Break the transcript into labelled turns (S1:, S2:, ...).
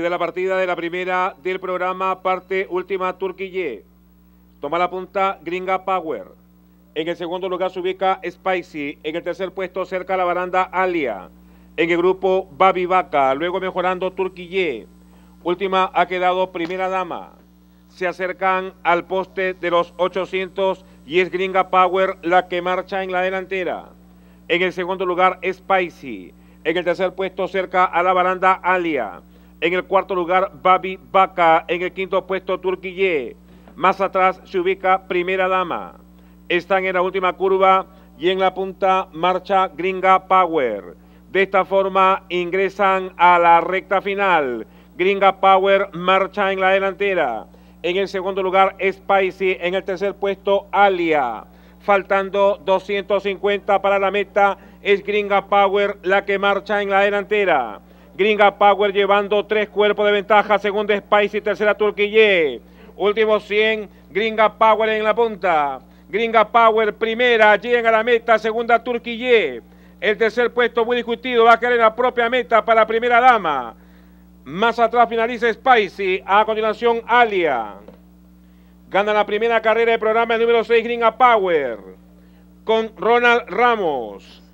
S1: de la partida de la primera del programa parte última Turquille. Toma la punta Gringa Power. En el segundo lugar se ubica Spicy. En el tercer puesto cerca la baranda Alia. En el grupo Babi Vaca. Luego mejorando Turquille. Última ha quedado Primera Dama. Se acercan al poste de los 800 y es Gringa Power la que marcha en la delantera. En el segundo lugar Spicy. En el tercer puesto cerca a la baranda Alia. En el cuarto lugar, Babi Baca. En el quinto puesto, Turquille. Más atrás se ubica Primera Dama. Están en la última curva y en la punta marcha Gringa Power. De esta forma ingresan a la recta final. Gringa Power marcha en la delantera. En el segundo lugar, Spicy. En el tercer puesto, Alia. Faltando 250 para la meta, es Gringa Power la que marcha en la delantera. Gringa Power llevando tres cuerpos de ventaja. Segunda Spice y tercera Turquille. Último 100, Gringa Power en la punta. Gringa Power primera, llega a la meta, segunda Turquille. El tercer puesto muy discutido va a caer en la propia meta para la primera dama. Más atrás finaliza Spicy. A continuación, Alia. Gana la primera carrera del programa el número 6, Gringa Power. Con Ronald Ramos.